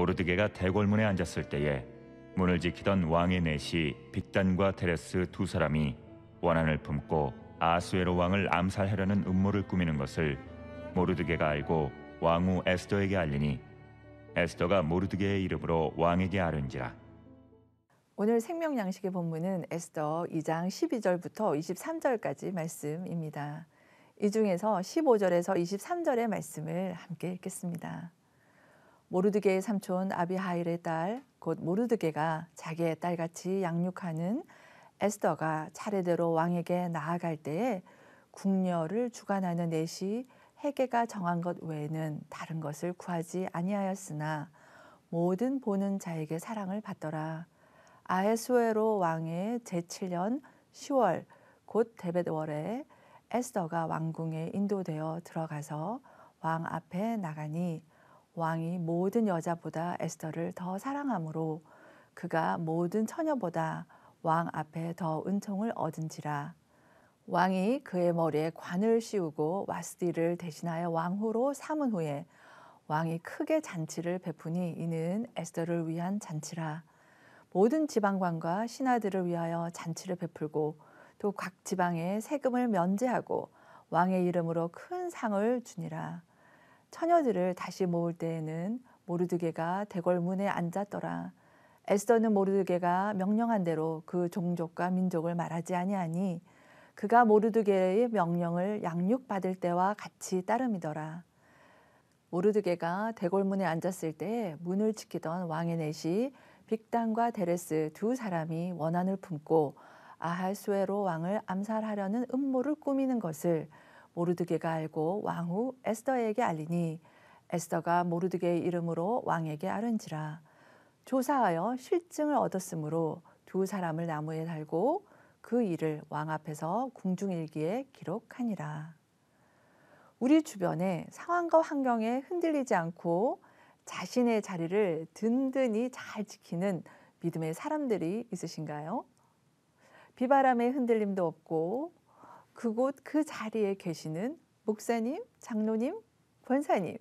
모르드게가 대궐문에 앉았을 때에 문을 지키던 왕의 내시 빅단과 테레스 두 사람이 원한을 품고 아수에로 왕을 암살하려는 음모를 꾸미는 것을 모르드게가 알고 왕후 에스더에게 알리니 에스더가 모르드게의 이름으로 왕에게 아른지라 오늘 생명 양식의 본문은 에스더 2장 12절부터 23절까지 말씀입니다. 이 중에서 15절에서 23절의 말씀을 함께 읽겠습니다. 모르드게의 삼촌 아비하일의 딸, 곧 모르드게가 자기의 딸같이 양육하는 에스더가 차례대로 왕에게 나아갈 때에 궁녀를 주관하는 넷이 해계가 정한 것 외에는 다른 것을 구하지 아니하였으나 모든 보는 자에게 사랑을 받더라. 아헤수에로 왕의 제7년 10월 곧 대벳월에 에스더가 왕궁에 인도되어 들어가서 왕 앞에 나가니 왕이 모든 여자보다 에스더를 더 사랑하므로 그가 모든 처녀보다 왕 앞에 더 은총을 얻은지라 왕이 그의 머리에 관을 씌우고 와스디를 대신하여 왕후로 삼은 후에 왕이 크게 잔치를 베푸니 이는 에스더를 위한 잔치라 모든 지방관과 신하들을 위하여 잔치를 베풀고 또 각 지방에 세금을 면제하고 왕의 이름으로 큰 상을 주니라 처녀들을 다시 모을 때에는 모르드게가 대궐문에 앉았더라. 에스더는 모르드게가 명령한 대로 그 종족과 민족을 말하지 아니하니 그가 모르드게의 명령을 양육받을 때와 같이 따름이더라. 모르드게가 대궐문에 앉았을 때 문을 지키던 왕의 넷이 빅단과 데레스 두 사람이 원한을 품고 아할수에로 왕을 암살하려는 음모를 꾸미는 것을 모르드게가 알고 왕후 에스더에게 알리니 에스더가 모르드게의 이름으로 왕에게 아른지라 조사하여 실증을 얻었으므로 두 사람을 나무에 달고 그 일을 왕 앞에서 궁중일기에 기록하니라. 우리 주변에 상황과 환경에 흔들리지 않고 자신의 자리를 든든히 잘 지키는 믿음의 사람들이 있으신가요? 비바람의 흔들림도 없고 그곳 그 자리에 계시는 목사님, 장로님, 권사님,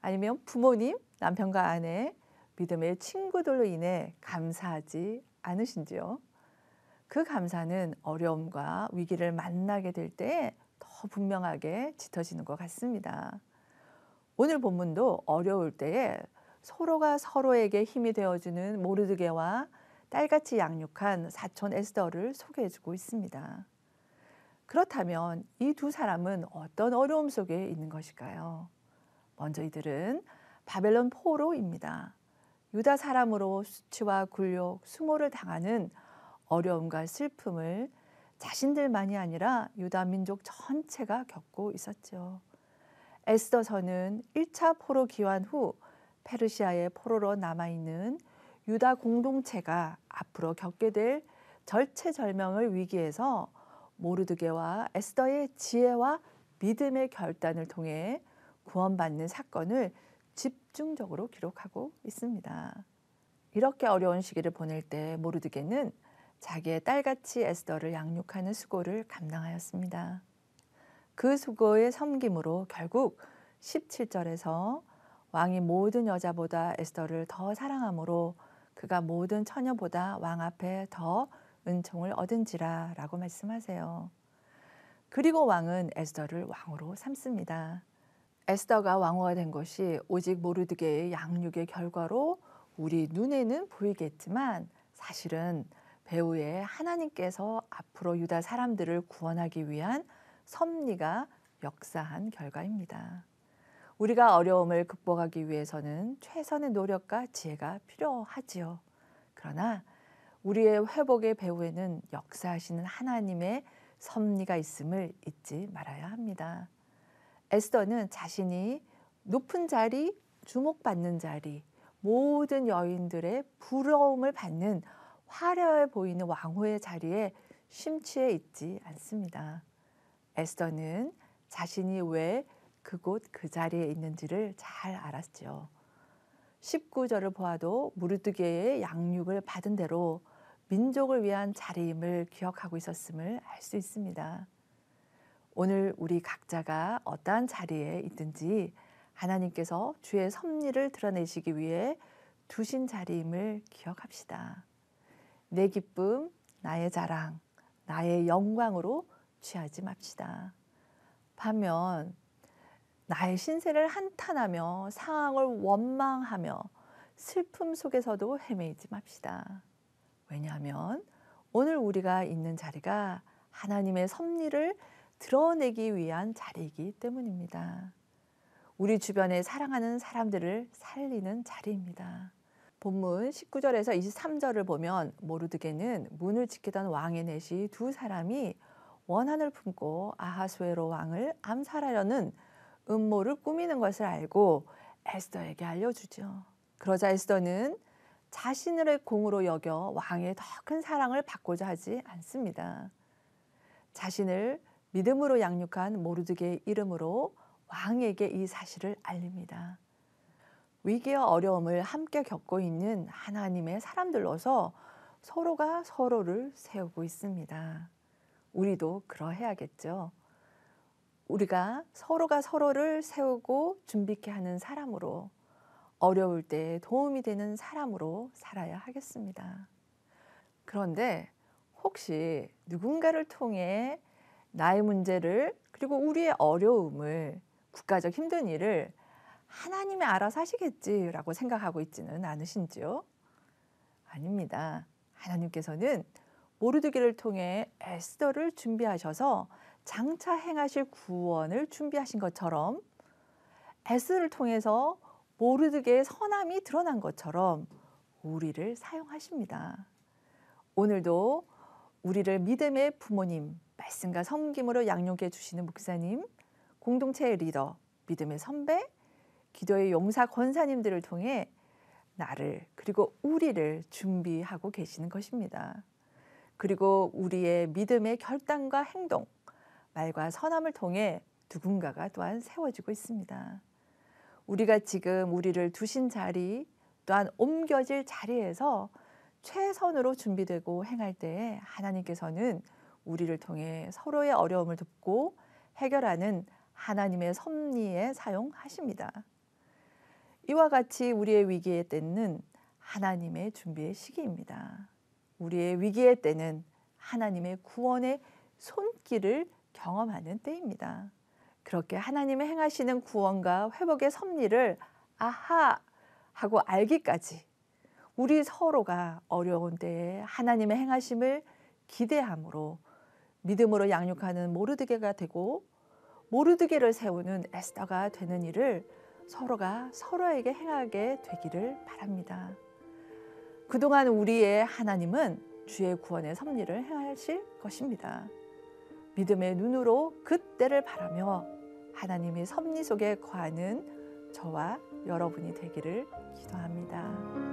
아니면 부모님, 남편과 아내, 믿음의 친구들로 인해 감사하지 않으신지요? 그 감사는 어려움과 위기를 만나게 될 때 더 분명하게 짙어지는 것 같습니다. 오늘 본문도 어려울 때에 서로가 서로에게 힘이 되어주는 모르드게와 딸같이 양육한 사촌 에스더를 소개해주고 있습니다. 그렇다면 이 두 사람은 어떤 어려움 속에 있는 것일까요? 먼저 이들은 바벨론 포로입니다. 유다 사람으로 수치와 굴욕, 수모를 당하는 어려움과 슬픔을 자신들만이 아니라 유다 민족 전체가 겪고 있었죠. 에스더서는 1차 포로 기환 후 페르시아의 포로로 남아있는 유다 공동체가 앞으로 겪게 될 절체절명의 위기에서 모르드게와 에스더의 지혜와 믿음의 결단을 통해 구원받는 사건을 집중적으로 기록하고 있습니다. 이렇게 어려운 시기를 보낼 때 모르드게는 자기의 딸같이 에스더를 양육하는 수고를 감당하였습니다. 그 수고의 섬김으로 결국 17절에서 왕이 모든 여자보다 에스더를 더 사랑하므로 그가 모든 처녀보다 왕 앞에 더 은총을 얻은지라 라고 말씀하세요. 그리고 왕은 에스더를 왕으로 삼습니다. 에스더가 왕후가 된 것이 오직 모르드게의 양육의 결과로 우리 눈에는 보이겠지만 사실은 배후에 하나님께서 앞으로 유다 사람들을 구원하기 위한 섭리가 역사한 결과입니다. 우리가 어려움을 극복하기 위해서는 최선의 노력과 지혜가 필요하지요. 그러나 우리의 회복의 배후에는 역사하시는 하나님의 섭리가 있음을 잊지 말아야 합니다. 에스더는 자신이 높은 자리, 주목받는 자리, 모든 여인들의 부러움을 받는 화려해 보이는 왕후의 자리에 심취해 있지 않습니다. 에스더는 자신이 왜 그곳 그 자리에 있는지를 잘알았지 19절을 보아도 무르드게의 양육을 받은 대로 민족을 위한 자리임을 기억하고 있었음을 알 수 있습니다. 오늘 우리 각자가 어떠한 자리에 있든지 하나님께서 주의 섭리를 드러내시기 위해 두신 자리임을 기억합시다. 내 기쁨, 나의 자랑, 나의 영광으로 취하지 맙시다. 반면 나의 신세를 한탄하며 상황을 원망하며 슬픔 속에서도 헤매이지 맙시다. 왜냐하면 오늘 우리가 있는 자리가 하나님의 섭리를 드러내기 위한 자리이기 때문입니다. 우리 주변에 사랑하는 사람들을 살리는 자리입니다. 본문 19절에서 23절을 보면 모르드게는 문을 지키던 왕의 내시 두 사람이 원한을 품고 아하수에로 왕을 암살하려는 음모를 꾸미는 것을 알고 에스더에게 알려주죠. 그러자 에스더는 자신을 공으로 여겨 왕의 더 큰 사랑을 받고자 하지 않습니다. 자신을 믿음으로 양육한 모르드의 이름으로 왕에게 이 사실을 알립니다. 위기와 어려움을 함께 겪고 있는 하나님의 사람들로서 서로가 서로를 세우고 있습니다. 우리도 그러해야겠죠. 우리가 서로가 서로를 세우고 준비케 하는 사람으로 어려울 때 도움이 되는 사람으로 살아야 하겠습니다. 그런데 혹시 누군가를 통해 나의 문제를 그리고 우리의 어려움을 국가적 힘든 일을 하나님이 알아서 하시겠지라고 생각하고 있지는 않으신지요? 아닙니다. 하나님께서는 모르드기를 통해 에스더를 준비하셔서 장차 행하실 구원을 준비하신 것처럼 에스를 통해서 모르드게의 선함이 드러난 것처럼 우리를 사용하십니다. 오늘도 우리를 믿음의 부모님, 말씀과 섬김으로 양육해 주시는 목사님, 공동체의 리더, 믿음의 선배, 기도의 용사 권사님들을 통해 나를 그리고 우리를 준비하고 계시는 것입니다. 그리고 우리의 믿음의 결단과 행동, 말과 선함을 통해 누군가가 또한 세워지고 있습니다. 우리가 지금 우리를 두신 자리 또한 옮겨질 자리에서 최선으로 준비되고 행할 때에 하나님께서는 우리를 통해 서로의 어려움을 돕고 해결하는 하나님의 섭리에 사용하십니다. 이와 같이 우리의 위기의 때는 하나님의 준비의 시기입니다. 우리의 위기의 때는 하나님의 구원의 손길을 경험하는 때입니다. 그렇게 하나님의 행하시는 구원과 회복의 섭리를 아하 하고 알기까지 우리 서로가 어려운 때에 하나님의 행하심을 기대함으로 믿음으로 양육하는 모르드게가 되고 모르드게를 세우는 에스더가 되는 일을 서로가 서로에게 행하게 되기를 바랍니다. 그동안 우리의 하나님은 주의 구원의 섭리를 행하실 것입니다. 믿음의 눈으로 그때를 바라며 하나님의 섭리 속에 거하는 저와 여러분이 되기를 기도합니다.